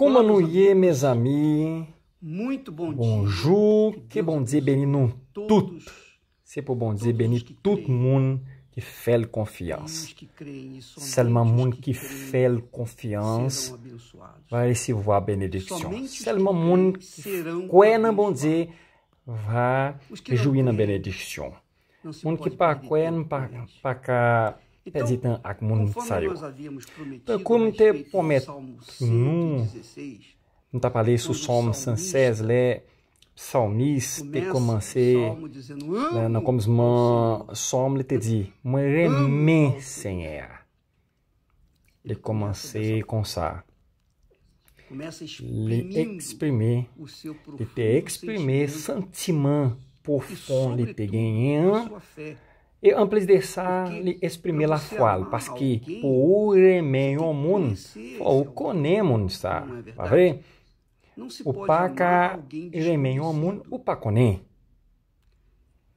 Koumanouye, me zami, bonjou, ke bondze beni nou tout. E bon se pou bondze beni tout moun ki fel konfians. Selman moun ki fel konfians va esi vwa benediksyon. Selman moun kwen nan bondze va jouy nan benediksyon. Moun ki pa kwen, pa ka... então a comunicação. Então, como te prometem, não está para ler o Salmo 116, lê salmiste commencé là na comme mon somme lhe te dit moi remets Senhor. ele commencé com ça ele exprimer ele te exprimer sentiment profond ele te ganhando eu antes deixar lhe exprimir la qual, parce que pure meio mun, ou conemun sa, tá vendo? O paca remen omun, o paconé.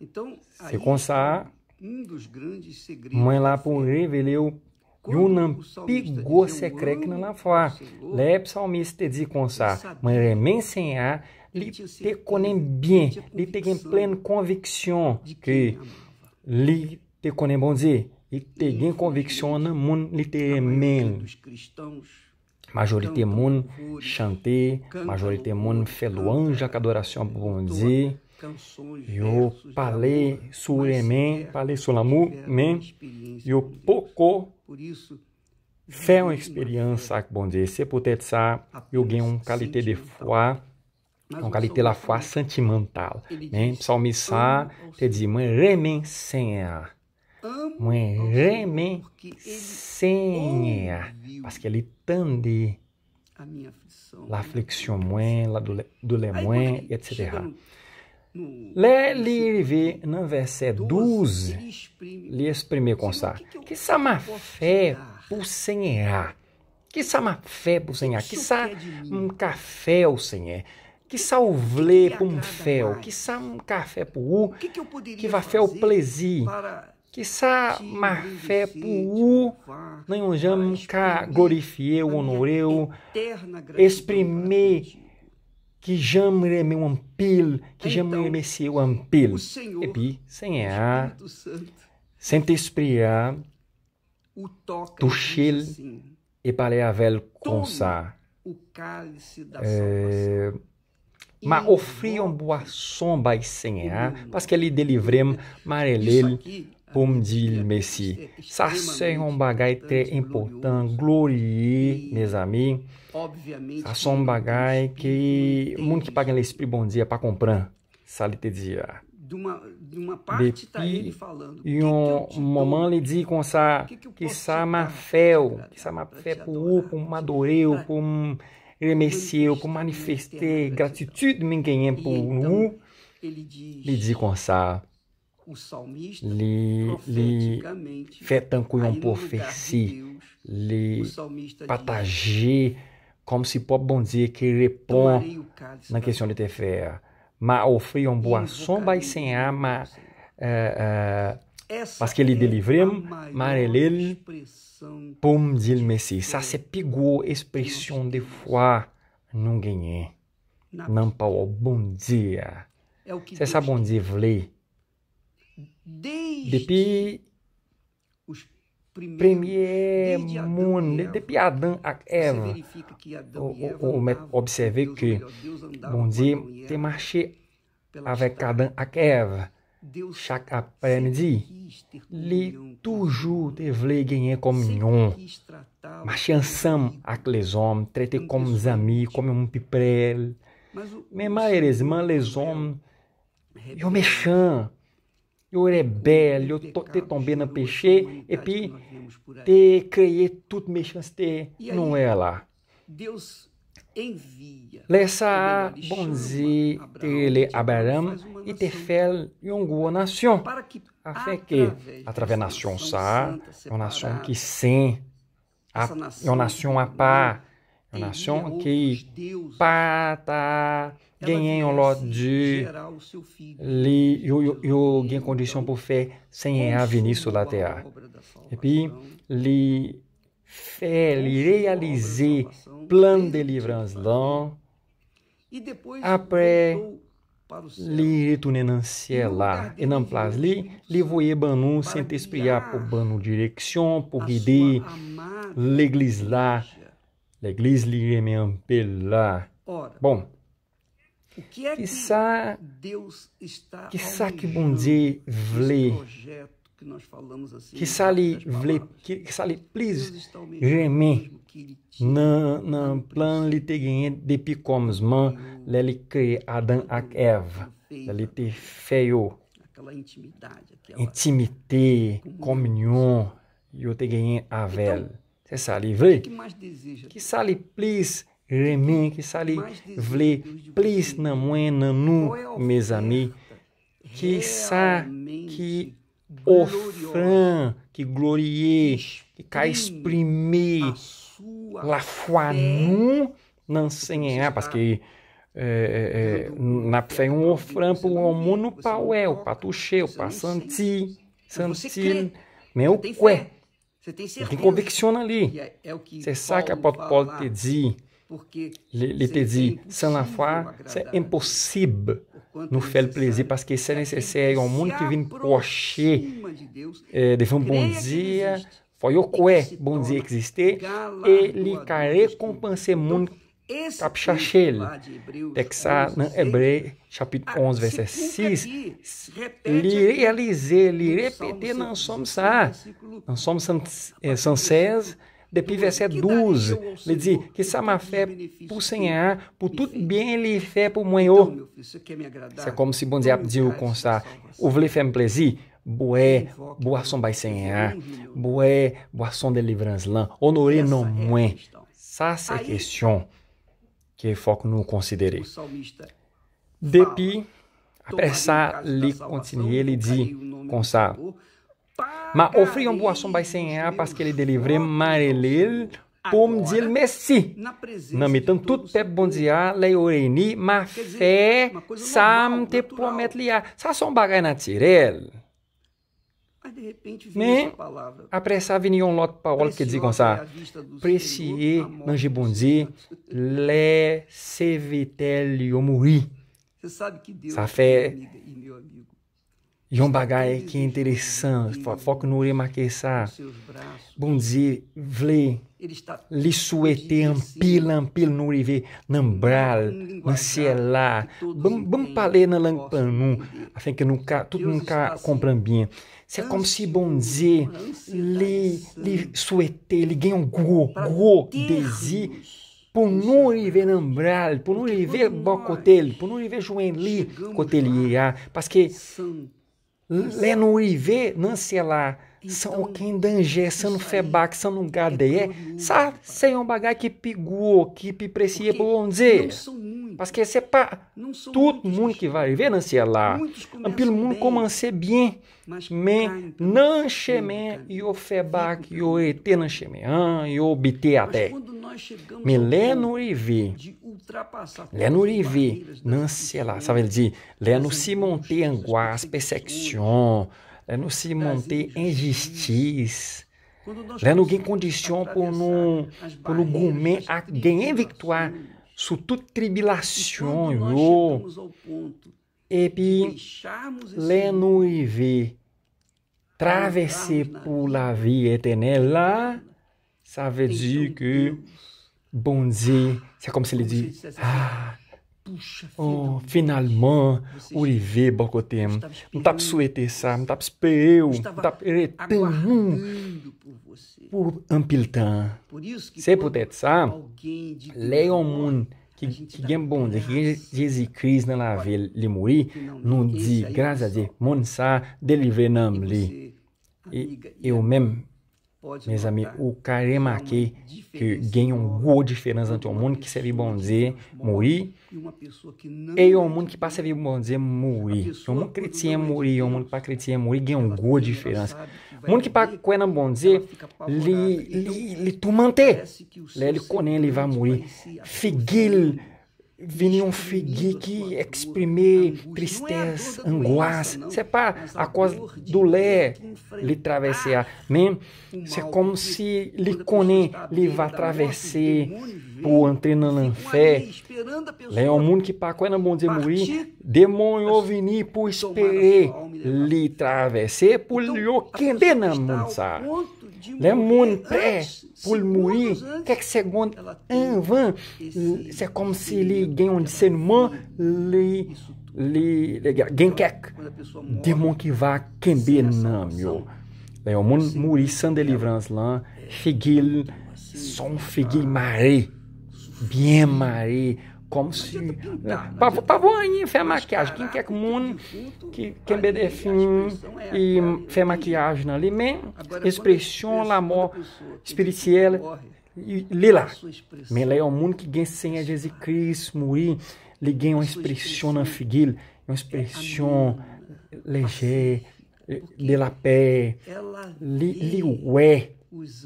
Então, se consa, é mãe lá por reveleu Yunam pigou secrec na lafa. Lep salmiste diz consa, mãe remen sem a, li te conem bien, lhe te em plena convicção que li te conebonze, e te gen conviction moun li te men. Majorité moun chante, majorité moun fè louange ak adorasyon pou bonze, yo pale sou remen, pale sou l'amou, men yo poko fè yon eksperyans ak bonze. Se pou tèt sa, yo gen de foi então, é Donc, né? allez, la foi sentimentale. Hein? Psalmissa, te dit, moi, remensenia. Moi, remensenia. Parce qu'elle tende l'affliction moins, la la dole moins, etc. Lê li rive nan versè 12, li esprime kon sa. Que sa ma fé pou senhera? Que sa ma fé pou senhera? Que sa um café fè ou senhera? que sauvlé para um fel, que sa um café pu u, que, que, que vá plesi, que sa marfé pu u, nenhum jam ca glorifieu, honoreu, exprime que jamre meu ampil, que jamre então, me seu ampil. Epi, sem a, sem te espriar, tuxil assim, e paleavel consar. O cálice da é, salvação. É, ma offriam boisson baisenha, parce que ele delivrem marelel pom dil Messi. Ça c'est é um bagay très important, glorieux, mes amis. Ça c'est é um bagay que mundo que paga l'esprit bom dia para comprar, ça lhe te dizia. de uma, de uma parte está ele falando. E um mamãe lhe diz com essa que, que, que sa mafel, que sa mafel é por u, por madoreu, por remesye ou pou manifeste gratitude men genyen pou ou, li dizi kon sa, li fetankou yon pou ofesi, li pataje, kom si pou abondze ki repon nan kesyon li te fe, ma ofri yon bou anson bay senyama, paske li delivrem, ma euh, euh, releli, Pomme d'île Messi. Ça, é, se pigou expressão de foi. Não ganhei. Não, Paulo. Bom dia. É Você sabe bom onde vlei? os primeiros monde, depuis Adam a Eva, on observé que bon Dieu a marché avec Adam et Eve. Chaque me midi les toujours devraient en communion. Marcher ensemble avec les hommes, traiter comme des amis, amigos, como é um Mais mas les hommes, ils sont méchants. eu rebelde, eu te tombei no peixe e pi te criei tudo mexendo te não é lá. Deus Laissa é bonzi tele é é Abraham et terfel une go A fé que, nação travers nation nação que nation qui saint, nação a pá, part, nação que pá pata ganhei um lote de li, eu, eu, eu ganhei condição pour faire 100 a Vinícius Latea. E pi li realize plan de livraison après li retourner dans ciel là et dans place li li banu sem Saint-Esprit por banu direction por guider l'église lá. l'église li remet en Bom, o que é que está que bon Dieu voulait que nós falamos assim. Que sali vle, que, que sali please gemer na na plan li ter gagné depuis commencement l'elle créé Adam et Eve. lele, te, feio. Aquela intimidade, aquela intimité, communion, eu te gagné avec. C'est ça li vle. Que mais deseja? Que sali please gemer, que sali vle please na moen, na nous é mes amis. Que sa, que fran que gloriez, que cais primer, la foi nous n'enseignera, parce tá que é, é, é na fé um ofran para o homono pauel, para tuxeu, para santi, santil, meu cué. Você tem convicção ali. Você é, é sabe que pode, pode te dizer l'été sans la foi, c'est impossible. Nous faire plaisir parce que c'est é nécessaire ao mundo que vem procher de eh, um bom dia, foi o que é bom dia existir. e quer recompensar o mundo Capixachele, Texas, na Hebreu, capítulo 11, versículo 6, Ele realiser, lhe repetir, não somos ça, não somos sans, sans cesse, depois, verset 12, ele diz que é sa má fé por Senhor, por tudo bem ele fez por mãe. Então, Isso é como se bom dia pediu com sa, o vle me plaisir, Boé, boisson by Senhor, boé, boisson de livrance lã, honoré non moins. Ça, c'est question que foco não considerei. Depi après ça, les continuer, il diz comme ça. Mas boa somba un buon para que ele delivre marelel Pum de messi. Namitan tut pep bonzia ah, lei oreni ma fe sam te promet lia. Sa som bagay natirel. Mas de repente vem Me, essa palavra. Apressar vinha um lote para que diz com precie, ça. Precier nangibundi le sevitelio muri. Você sabe que Deus, é fé, amiga e meu amigo, John Bagai, que interessante. Foco no Urimakesá. Bunzi, Vle, Lissuete, Ampil, assim, Ampil, Nurive, Nambral, Ancielá, Bampalê, Nalampanum, afim que nunca, tudo nunca bem assim. Se é como se Bunzi, Li, Lissuete, Liguem, Guo, Guo, Desi, Punuri Venambral, Punuri Bocotel, Punuri Juenli, Coteliá, ah, parce que Lenoir V, Nancelar, são então, quem endanjecem no FEBAC, são no GADE, é sabe? Sem um bagulho que pigou que precia por onde dizer. Parce que c'est pas tout le monde qui va arriver dans ce ciel-là. Un peu le monde commençait bien, o non chemin, il a fait bac, il a été dans chemin, il a obité até. Mais là, nous Leno e vi arrivons dans ce ciel-là. Ça veut dire, là, nous se monter angoisse, persecution, para é não se manter injustiça. lendo né, quem condiciona por não, por não gourmet a ganhar victoire sur toute tribulação. E puis, les nous y traverser pour la vie éternelle, là, ah. ça veut dire que, bon Dieu, c'est comme s'il dit, ah, assim, oh, finalement, Urive Bocotem, Mtap Suetessa, não tá Mtap tá tá Eretan, por Ampiltan. Se puder, leiam mundo que Guilherme Bond, que né? Jesus Cristo na vê lhe morrer, não diz, graças a Deus, Monsa, deliver nam li. Eu mesmo meus amigos, o Karemaki, que ganha um gol de diferença ante o mundo, que serve bom dizer, Muri. E o mundo que passa a vir bom dizer, Muri. O mundo cristiano é Muri, o mundo que tinha Muri, ganha um gol de diferença. O mundo que para Coena bom dizer, ele tu manter. Ele conen, ele vai morrer Figuil venir um que exprimir tristeza, angoisse. C'est é a coisa do le, lhe traverser, men, né? é como se lhe connaît lhe va traverser por entrar na fé. Lê o é mundo que para quando bom de morir, demônio vini por esperar lhe traverser, por lhe querer na mundo, lemon, pré, pulmoui, quelques secondes avant, c'est comme si les gains de ser les les gains quelques démons qui va kembe nam yo. Là, o monde mourir sans délivrance lá figuil, son figuil maré, bien maré, como se pavoinha né? fez maquiagem quem quer comune que quem bedefim é e fez maquiagem ali mesmo expressão l'amor espiritual. e lila mela é o mundo que ganha sem é Jesus Cristo morrer liguei uma expressão na figuil é uma expressão leger lila pé liué os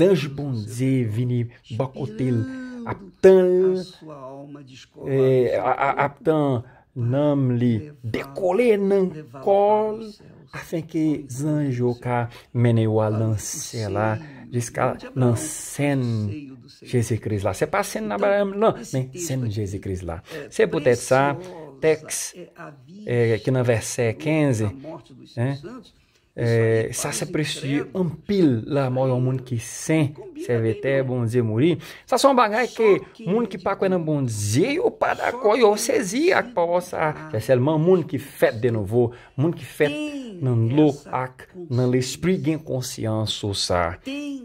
anjos bonzê vini bocotel Aptan, a sua alma descolada. É, aptan namli decolé nan col, afin que zanjo ka menewa lanse la, jiska lansen Jésus-Christ la. Se pa sen nabaram lan, men sen Jésus-Christ la. Se putet sa, tex, é, que na versé 15, né? Sa eh, se presidye anpil la moun yon moun ki sen, se ve te bonze moun. Sa son bagay ke moun ki pa kwen nan bonze, ou pa da kwen yo sezi ak pa wos sa. Se se lman moun ki fet denovo, moun ki fet nan lou ak nan l'espri gen konsyansou sa.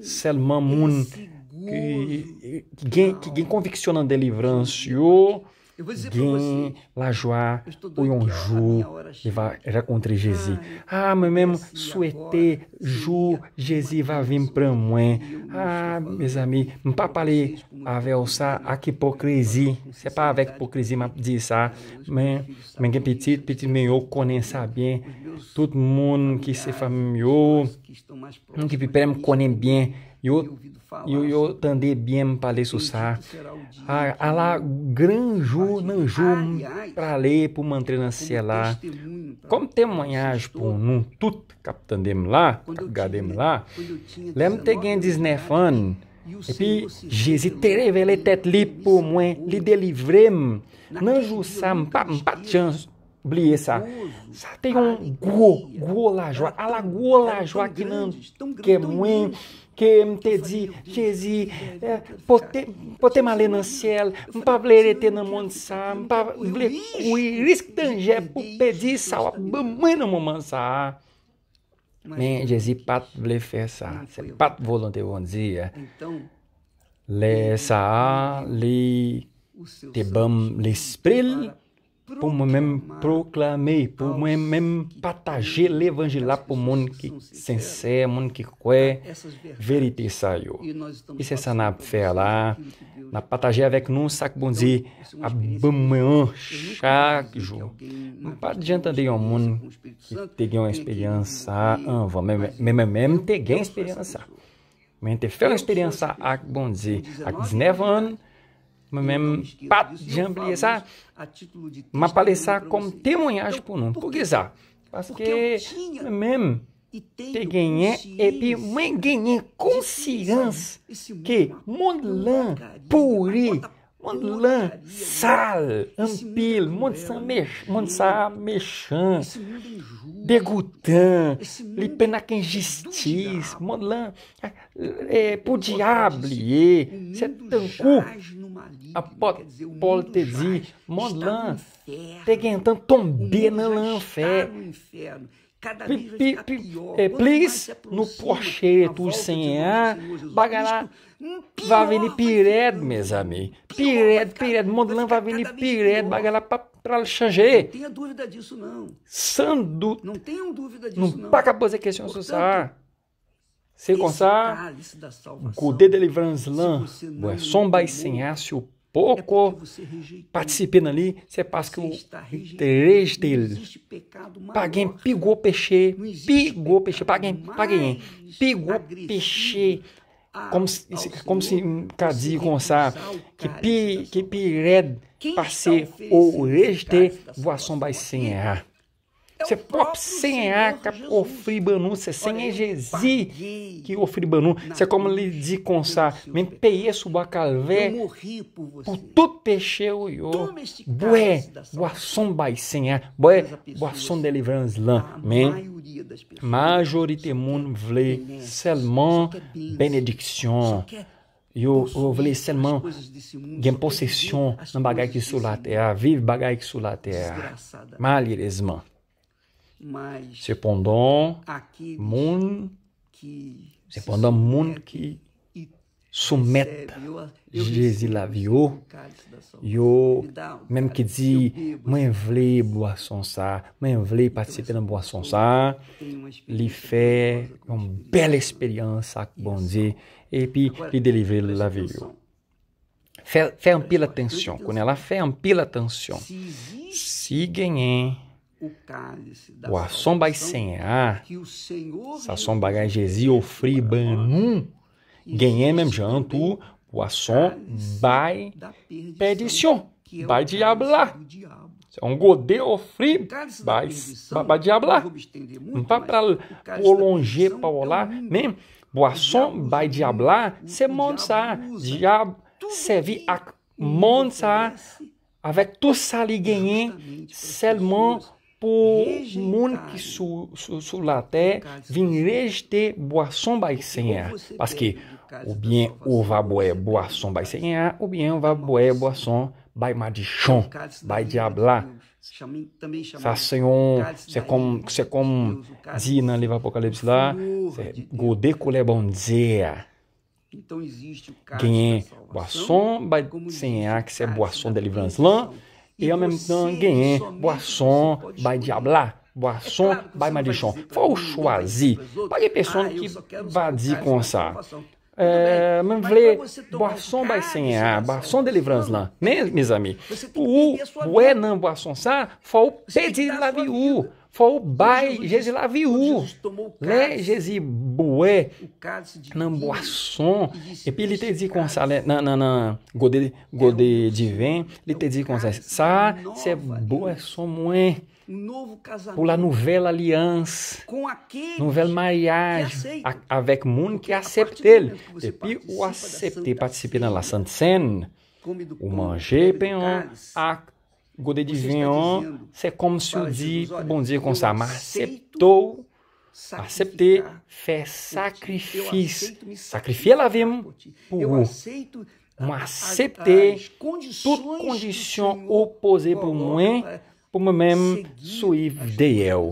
Se lman moun ki gen konviksyon nan delivransyo sa. Eu vou dizer Guin, Lajoie, Oyonju, ele ah, vai rencontrer Jésus. Ah, mas mesmo, suete, ju, Jésus vai vir para moi. Ah, meus amigos, não ne pas parler avec a avec hypocrisie. C'est pas avec mas diz dire ça. Mais, que petit, petit, mais eu connais ça bien. Tout le se famille, qui peut me connaît bem eu, yo, yo também bem para susar. A, a lá granjo, nanjo, para ler, para manter na lá. Como testemunhas por num tudo captandem lá, gadem lá. lembro te quem desnefan. E pi, Jesus te revele tête li pour moi, li delivrem. Nanjo sam, pa, pa chance oublier ça. Ça tem um gros, gros lajoie. A la gros lajoie que não que é Kè m te di, jè zi, potè ma lè nan sèl, m pa vle rete nan moun sa, m pa vle koui, risk tan jè pou pedi sa, wap mwen nan moun man sa. Men, jè zi pat vle fè sa, pat volante voun zi, eh. lè sa, lè te bèm lè spre lè. pour moi-même proclamer, pour moi-même partager l'évangile lá para o mundo que sincero, mundo que quer verite saiu. E é essa na fé lá, na partager avec nous sac bonzi a bamã, chaco, não adianta de um mundo que tem uma experiência, anva, mem mesmo tem experiência. Mas tem uma experiência, a bonzi a 19 anos, Même pas j'oublie ça, Mas parlé ça comme témoignage pour nous. Pourquoi ça? Porque é mesmo te ganhei e puis moi ganhei consciência é que monde puri pourri monde lá sale ampil monde sa mech monde sa méchant dégoûtant li pena que injustice mundo é lá é pro diabo e un coup Apolo te dit, mon lan, te gentan na Cada vez pior. É, please, no projeto sem A, bagará, vai vir pired, meus amigos. Pired, pired, Mondelan vai vir pired, bagará para changer, Não tenha dúvida disso, não. Sandu. Não tenham dúvida disso, não. Não paga a questão social se contar o de Deliverance Lan, é Sombra e pouco participando ali, você passa que o três dele. Paguem, pegou peixe, pegou peixe, paguem, paguem, pegou peixe. Como se, como se Cadi Gonçá, que pi, que pired, passei o reste, voação vai sem errar. Você então, pop sem aca, fribanu, você sem egesi, que o fribanu. você como lhe de consar, men peieço bacalvé, por tudo pecheu e bué, boasson baisenha, bué, de delivrance lã, men, majoritemun vle, selman benediction. E o vle Selman, gen possession nan bagay ki sou la terre, vive bagay que sou la terre. Malheureusement. Cependant, Moon, cependant Moon qui soumette Jésus la vie, yo, même qui dit, moi vle boisson ça, moi vle participer dans boisson ça, li fait une belle expérience avec bon e et puis li délivre la vie. Fais, fais un pile attention, qu'on a là, fais un pile o cálice da o assomba senha que o Senhor sasson bagagesi ofri banum ganhemem janto, o assom bai perdition é bai diabla é um godê ofri vai, bai diabla não para para prolonger para olhar nem o assom bai diabla se monsa diab servir a monsa avec tout ça les gagner seulement monkisulate vinrejte boisson baisenia. Parce que ou bien ou va boire boisson baisenia, ou bien ou va boé boisson by madichon, by diabla. se c'est c'est comme c'est comme dit dans livre Apocalipse là, c'est godé colé bon dia. Então existe o caso Quem é boisson baisenia, que c'est boisson de livrance lã e ao mesmo tempo gagner boisson by diabla boisson by madichon foi o pas paguei pessoa que vai dizer ah, comme ça é, mas vê, boisson vai sem a, boisson de Livrance lá, né, meus amigos? O, o é não boisson sa, foi o pedir la foi o Bai Gesilaviu, né? Gesibué, Namboasson, e puis ele te dit comme na, nan, nan, nan, gode, gode é divin, ele é te dit comme ça, ça, c'est beau, é só moins, la nouvelle alliance, nouvelle mariage, avec monde que accepte ele, E puis ou accepter participer na la Sainte Seine, o manger, pain, a Godet de Vignon, c'est como se on dit, bom dia com ça, mas acceptou, accepter, faire sacrifice. Sacrifier eu vie pour vous. tudo condição toute condition opposée mim moi, pour moi-même, suis fidèle.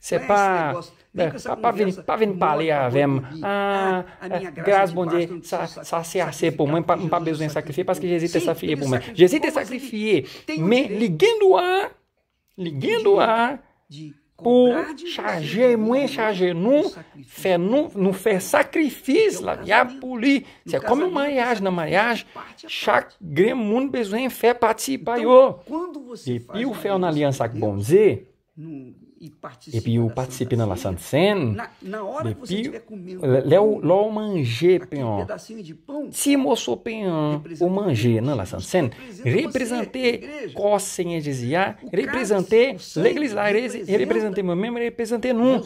Se é pá, pa veni, pa veni pale avem, a, é, graça bon Dieu, sa, sa se ase pou mwen, mpa bezwen sakrifye, paske Jezi te sakrifye pou mwen. Jezi te sakrifye, men ligando gen doa, li gen doa, pou charger mwen, chaje nou, fè nou, nou fè sakrifis la via pou li. Se kom yon mariage nan mariage, chak gren moun bezwen fè pati E pi fé na aliança aliansak bonze, e participa. E più participe na San Sen. Na, na hora que você estiver comendo. Leo lo mangé pion. Si moço pion o mangé na la San Sen. Representer cossem e dizia, representer legislares, representer meu mesmo, representer num.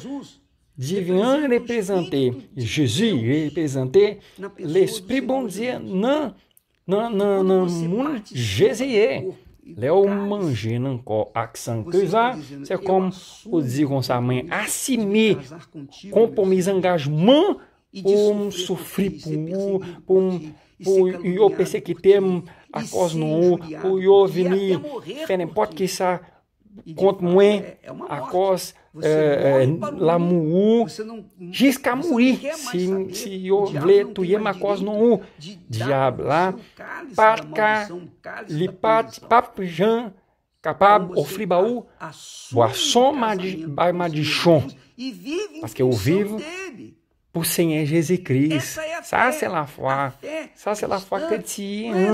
Divian representer Jesus, representer l'esprit bon não não não não não, mun, Leomangenancó Axancusa, c'est comme o desengonçamento assumir compromis engagement pour souffrir pour pour um eu pensei que tem a coisa no pour eu venir não n'importe né? que ça contre é, é a coisa você é, é lamu, giscamuí, se si o vleto, yemakos no u, diabla, paca, lipat, papjan, capab, ofribaú, boassom madichon, mas que eu vivo pour Seigneur é Jésus-Christ. Ça, c'est é la foi. Ça, c'est la foi chrétienne.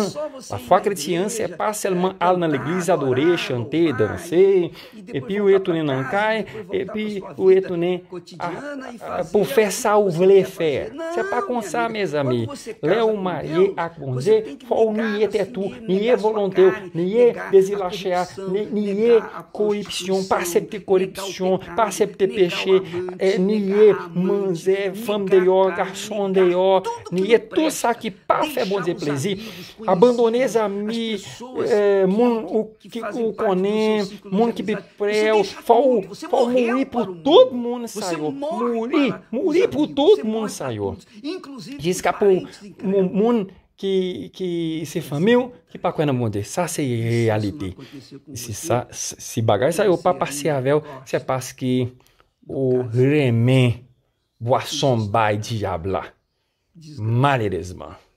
La é foi chrétienne, c'est pas seulement aller dans l'église, adorer, chanter, danser, et puis ou étonner dans et puis ou étonner pour faire ça ou voulez faire. C'est pas comme ça, mes amis. Là, o marié né, né, a condé, faut nier tes tout, nier volonté, nier désilachéa, nier corruption, pas accepter corruption, pas accepter péché, nier manzer, femme dehors, garçon dehors, nier tout ça qui pas fait bon Dieu plaisir. Abandonner les amis, que o connaît, monde que prêt, faut, faut mourir pour todo mundo, Senhor. Morrer, morrer por todo mundo, Senhor. Diz que pour mundo que, que se famiu, que para quando muda. Sá se realidade. Se, sa, se bagagem saiu para passear, se é passe que o remé Bwa son bay diyab la. Malerezman.